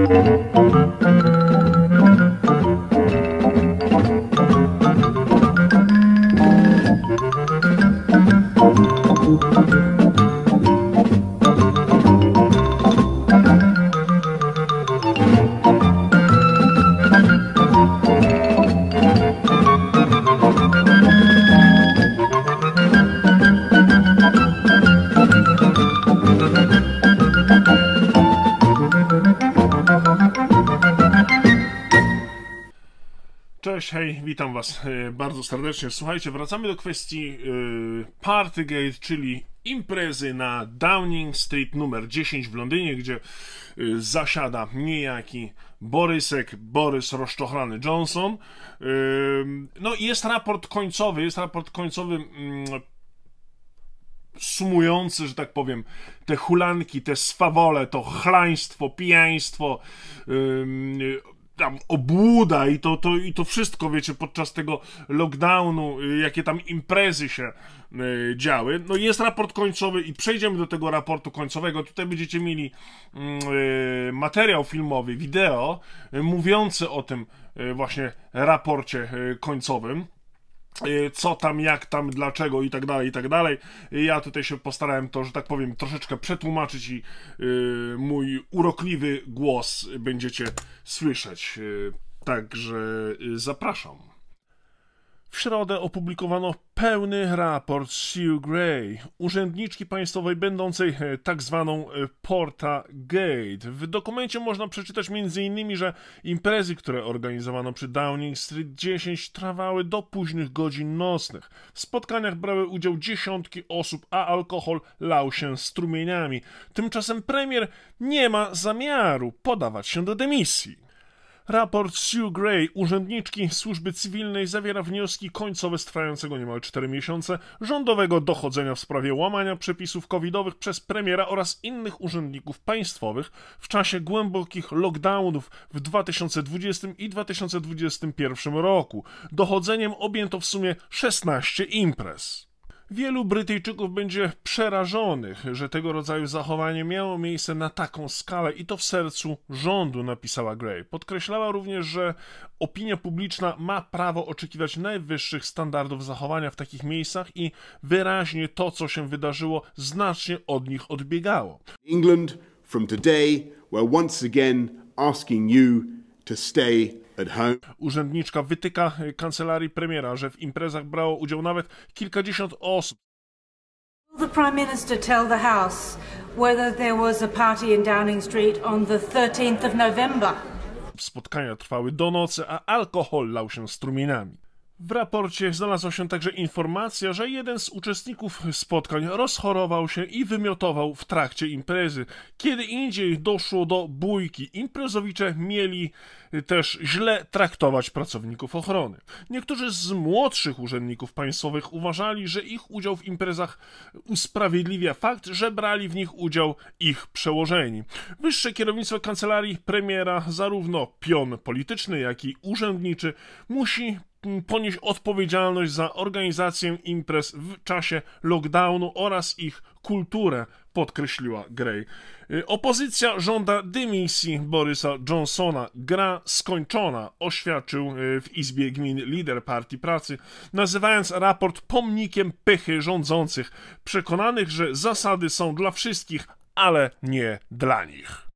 Müzik Cześć, hej, witam Was e, bardzo serdecznie. Słuchajcie, wracamy do kwestii e, Partygate, czyli imprezy na Downing Street numer 10 w Londynie, gdzie e, zasiada niejaki Borysek, Borys Roszczochrany Johnson. No i jest raport końcowy, jest raport końcowy mm, sumujący, że tak powiem, te hulanki, te swawole, to chlaństwo, pijaństwo, tam obłuda i to, to, i to wszystko, wiecie, podczas tego lockdownu, y, jakie tam imprezy się y, działy. No jest raport końcowy i przejdziemy do tego raportu końcowego. Tutaj będziecie mieli mm, y, materiał filmowy, wideo mówiący o tym właśnie raporcie końcowym. Y, co tam, jak tam, dlaczego i tak dalej, i tak dalej. Ja tutaj się postarałem to, że tak powiem, troszeczkę przetłumaczyć i y, mój urokliwy głos będziecie słyszeć. Y, także zapraszam. W środę opublikowano pełny raport Sue Gray, urzędniczki państwowej będącej e, tak zwaną e, Porta Gate. W dokumencie można przeczytać m.in., że imprezy, które organizowano przy Downing Street 10 trwały do późnych godzin nocnych. W spotkaniach brały udział dziesiątki osób, a alkohol lał się strumieniami. Tymczasem premier nie ma zamiaru podawać się do demisji. Raport Sue Gray, urzędniczki służby cywilnej, zawiera wnioski końcowe z trwającego niemal 4 miesiące rządowego dochodzenia w sprawie łamania przepisów covidowych przez premiera oraz innych urzędników państwowych w czasie głębokich lockdownów w 2020 i 2021 roku. Dochodzeniem objęto w sumie 16 imprez. Wielu Brytyjczyków będzie przerażonych, że tego rodzaju zachowanie miało miejsce na taką skalę i to w sercu rządu, napisała Gray. Podkreślała również, że opinia publiczna ma prawo oczekiwać najwyższych standardów zachowania w takich miejscach i wyraźnie to, co się wydarzyło, znacznie od nich odbiegało. England from today we're once again asking you to stay Urzędniczka wytyka kancelarii premiera, że w imprezach brało udział nawet kilkadziesiąt osób. Will the Prime Minister tell the House whether there was a party in Downing Street on the 13th of November? Spotkania trwały do nocy, a alkohol lał się strumieniami. W raporcie znalazła się także informacja, że jeden z uczestników spotkań rozchorował się i wymiotował w trakcie imprezy. Kiedy indziej doszło do bójki. Imprezowicze mieli też źle traktować pracowników ochrony. Niektórzy z młodszych urzędników państwowych uważali, że ich udział w imprezach usprawiedliwia fakt, że brali w nich udział ich przełożeni. Wyższe kierownictwo kancelarii premiera, zarówno pion polityczny, jak i urzędniczy, musi ponieść odpowiedzialność za organizację imprez w czasie lockdownu oraz ich kulturę, podkreśliła Gray. Y, opozycja żąda dymisji Borysa Johnsona. Gra skończona, oświadczył y, w Izbie Gmin lider Partii Pracy, nazywając raport pomnikiem pychy rządzących, przekonanych, że zasady są dla wszystkich, ale nie dla nich.